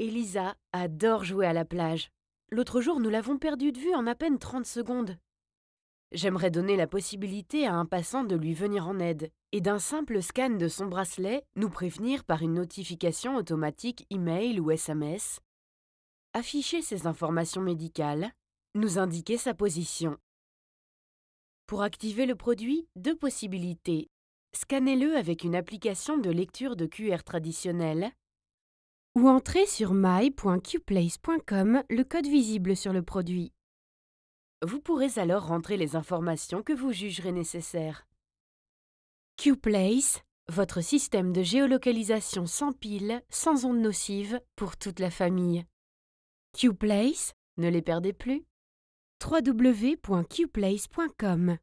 Elisa adore jouer à la plage. L'autre jour, nous l'avons perdue de vue en à peine 30 secondes. J'aimerais donner la possibilité à un passant de lui venir en aide et d'un simple scan de son bracelet nous prévenir par une notification automatique email ou SMS, afficher ses informations médicales, nous indiquer sa position. Pour activer le produit, deux possibilités. Scannez-le avec une application de lecture de QR traditionnelle ou entrez sur my.qplace.com le code visible sur le produit. Vous pourrez alors rentrer les informations que vous jugerez nécessaires. QPlace, votre système de géolocalisation sans pile, sans ondes nocives, pour toute la famille. QPlace, ne les perdez plus. www.qplace.com